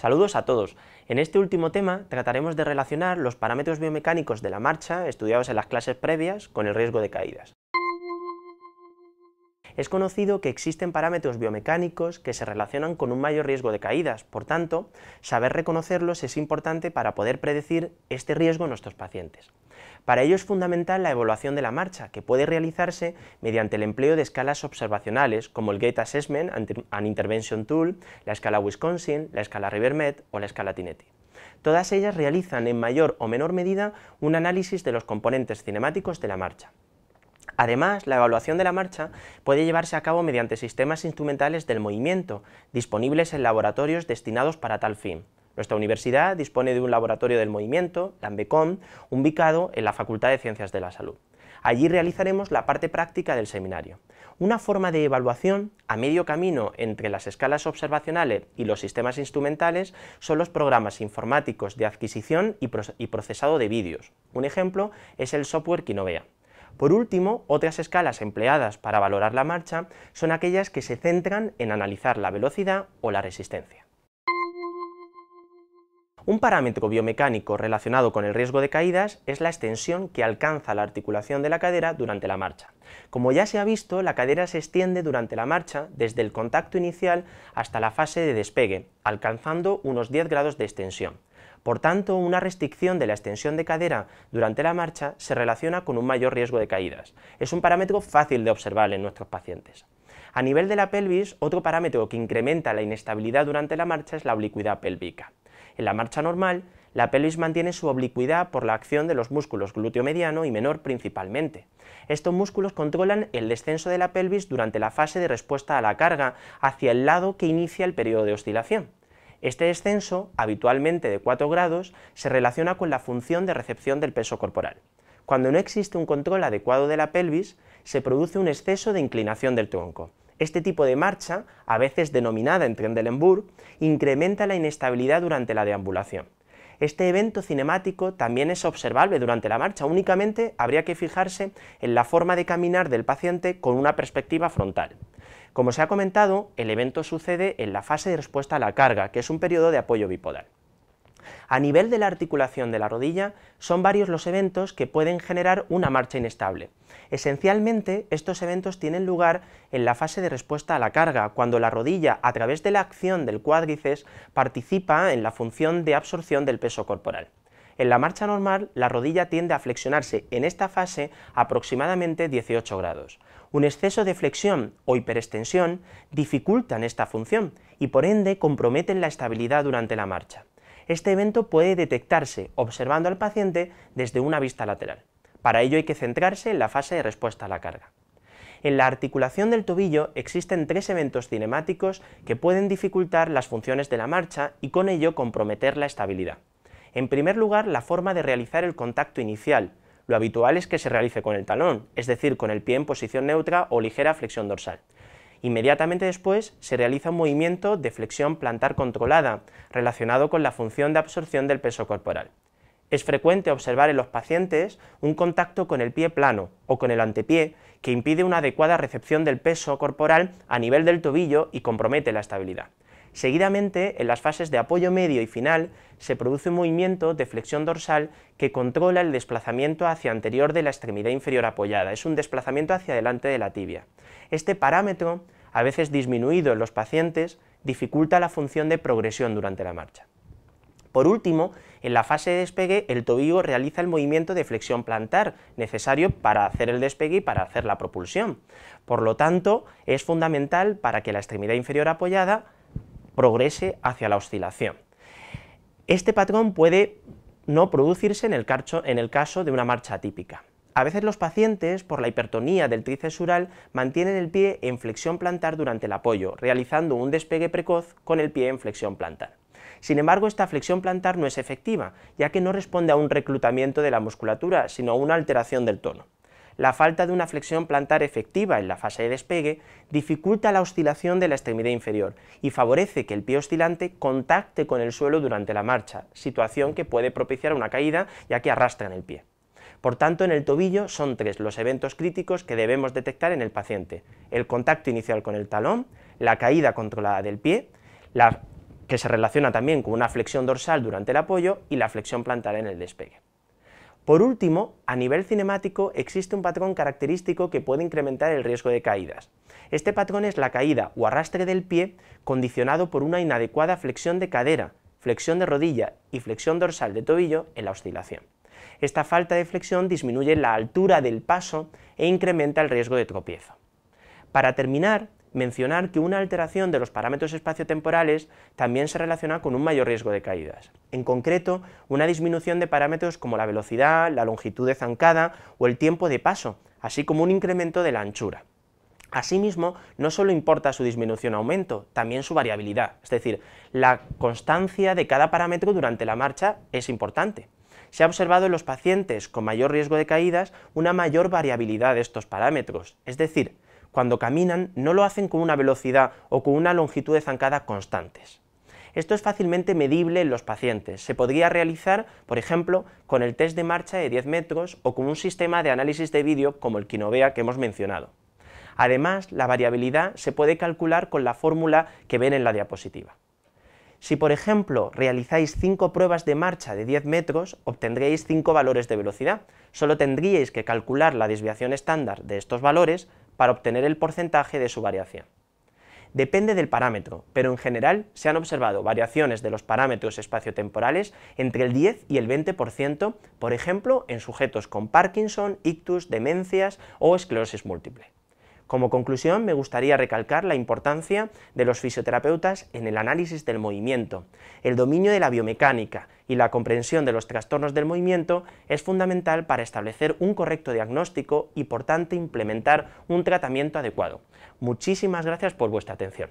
Saludos a todos. En este último tema trataremos de relacionar los parámetros biomecánicos de la marcha estudiados en las clases previas con el riesgo de caídas. Es conocido que existen parámetros biomecánicos que se relacionan con un mayor riesgo de caídas, por tanto, saber reconocerlos es importante para poder predecir este riesgo en nuestros pacientes. Para ello es fundamental la evaluación de la marcha, que puede realizarse mediante el empleo de escalas observacionales, como el Gate Assessment and Intervention Tool, la escala Wisconsin, la escala RiverMed o la escala Tinetti. Todas ellas realizan en mayor o menor medida un análisis de los componentes cinemáticos de la marcha. Además, la evaluación de la marcha puede llevarse a cabo mediante sistemas instrumentales del movimiento, disponibles en laboratorios destinados para tal fin. Nuestra universidad dispone de un laboratorio del movimiento, LAMBECOM, ubicado en la Facultad de Ciencias de la Salud. Allí realizaremos la parte práctica del seminario, una forma de evaluación a medio camino entre las escalas observacionales y los sistemas instrumentales son los programas informáticos de adquisición y procesado de vídeos. Un ejemplo es el software Kinovea. Por último, otras escalas empleadas para valorar la marcha son aquellas que se centran en analizar la velocidad o la resistencia. Un parámetro biomecánico relacionado con el riesgo de caídas es la extensión que alcanza la articulación de la cadera durante la marcha. Como ya se ha visto, la cadera se extiende durante la marcha desde el contacto inicial hasta la fase de despegue, alcanzando unos 10 grados de extensión. Por tanto, una restricción de la extensión de cadera durante la marcha se relaciona con un mayor riesgo de caídas. Es un parámetro fácil de observar en nuestros pacientes. A nivel de la pelvis, otro parámetro que incrementa la inestabilidad durante la marcha es la oblicuidad pélvica. En la marcha normal, la pelvis mantiene su oblicuidad por la acción de los músculos glúteo mediano y menor principalmente. Estos músculos controlan el descenso de la pelvis durante la fase de respuesta a la carga hacia el lado que inicia el periodo de oscilación. Este descenso, habitualmente de 4 grados, se relaciona con la función de recepción del peso corporal. Cuando no existe un control adecuado de la pelvis, se produce un exceso de inclinación del tronco. Este tipo de marcha, a veces denominada en Trendelenburg, incrementa la inestabilidad durante la deambulación. Este evento cinemático también es observable durante la marcha, únicamente habría que fijarse en la forma de caminar del paciente con una perspectiva frontal. Como se ha comentado, el evento sucede en la fase de respuesta a la carga, que es un periodo de apoyo bipodal. A nivel de la articulación de la rodilla, son varios los eventos que pueden generar una marcha inestable. Esencialmente, estos eventos tienen lugar en la fase de respuesta a la carga, cuando la rodilla, a través de la acción del cuádriceps, participa en la función de absorción del peso corporal. En la marcha normal, la rodilla tiende a flexionarse en esta fase aproximadamente 18 grados. Un exceso de flexión o hiperextensión dificultan esta función y por ende comprometen la estabilidad durante la marcha. Este evento puede detectarse observando al paciente desde una vista lateral. Para ello hay que centrarse en la fase de respuesta a la carga. En la articulación del tobillo existen tres eventos cinemáticos que pueden dificultar las funciones de la marcha y con ello comprometer la estabilidad. En primer lugar, la forma de realizar el contacto inicial. Lo habitual es que se realice con el talón, es decir, con el pie en posición neutra o ligera flexión dorsal. Inmediatamente después se realiza un movimiento de flexión plantar controlada, relacionado con la función de absorción del peso corporal. Es frecuente observar en los pacientes un contacto con el pie plano o con el antepié que impide una adecuada recepción del peso corporal a nivel del tobillo y compromete la estabilidad. Seguidamente, en las fases de apoyo medio y final, se produce un movimiento de flexión dorsal que controla el desplazamiento hacia anterior de la extremidad inferior apoyada, es un desplazamiento hacia adelante de la tibia. Este parámetro, a veces disminuido en los pacientes, dificulta la función de progresión durante la marcha. Por último, en la fase de despegue, el tobillo realiza el movimiento de flexión plantar necesario para hacer el despegue y para hacer la propulsión. Por lo tanto, es fundamental para que la extremidad inferior apoyada progrese hacia la oscilación. Este patrón puede no producirse en el, caso de una marcha atípica. A veces los pacientes, por la hipertonía del tríceps mantienen el pie en flexión plantar durante el apoyo, realizando un despegue precoz con el pie en flexión plantar. Sin embargo, esta flexión plantar no es efectiva, ya que no responde a un reclutamiento de la musculatura, sino a una alteración del tono la falta de una flexión plantar efectiva en la fase de despegue dificulta la oscilación de la extremidad inferior y favorece que el pie oscilante contacte con el suelo durante la marcha, situación que puede propiciar una caída ya que arrastran el pie. Por tanto, en el tobillo son tres los eventos críticos que debemos detectar en el paciente. El contacto inicial con el talón, la caída controlada del pie, la, que se relaciona también con una flexión dorsal durante el apoyo y la flexión plantar en el despegue. Por último, a nivel cinemático existe un patrón característico que puede incrementar el riesgo de caídas. Este patrón es la caída o arrastre del pie condicionado por una inadecuada flexión de cadera, flexión de rodilla y flexión dorsal de tobillo en la oscilación. Esta falta de flexión disminuye la altura del paso e incrementa el riesgo de tropiezo. Para terminar, mencionar que una alteración de los parámetros espaciotemporales también se relaciona con un mayor riesgo de caídas. En concreto, una disminución de parámetros como la velocidad, la longitud de zancada o el tiempo de paso, así como un incremento de la anchura. Asimismo, no solo importa su disminución o aumento, también su variabilidad, es decir, la constancia de cada parámetro durante la marcha es importante. Se ha observado en los pacientes con mayor riesgo de caídas una mayor variabilidad de estos parámetros, es decir, cuando caminan no lo hacen con una velocidad o con una longitud de zancada constantes. Esto es fácilmente medible en los pacientes. Se podría realizar, por ejemplo, con el test de marcha de 10 metros o con un sistema de análisis de vídeo como el Quinovea que hemos mencionado. Además, la variabilidad se puede calcular con la fórmula que ven en la diapositiva. Si, por ejemplo, realizáis 5 pruebas de marcha de 10 metros, obtendréis 5 valores de velocidad. Solo tendríais que calcular la desviación estándar de estos valores para obtener el porcentaje de su variación. Depende del parámetro, pero en general se han observado variaciones de los parámetros espaciotemporales entre el 10 y el 20%, por ejemplo, en sujetos con Parkinson, ictus, demencias o esclerosis múltiple. Como conclusión, me gustaría recalcar la importancia de los fisioterapeutas en el análisis del movimiento. El dominio de la biomecánica y la comprensión de los trastornos del movimiento es fundamental para establecer un correcto diagnóstico y, por tanto, implementar un tratamiento adecuado. Muchísimas gracias por vuestra atención.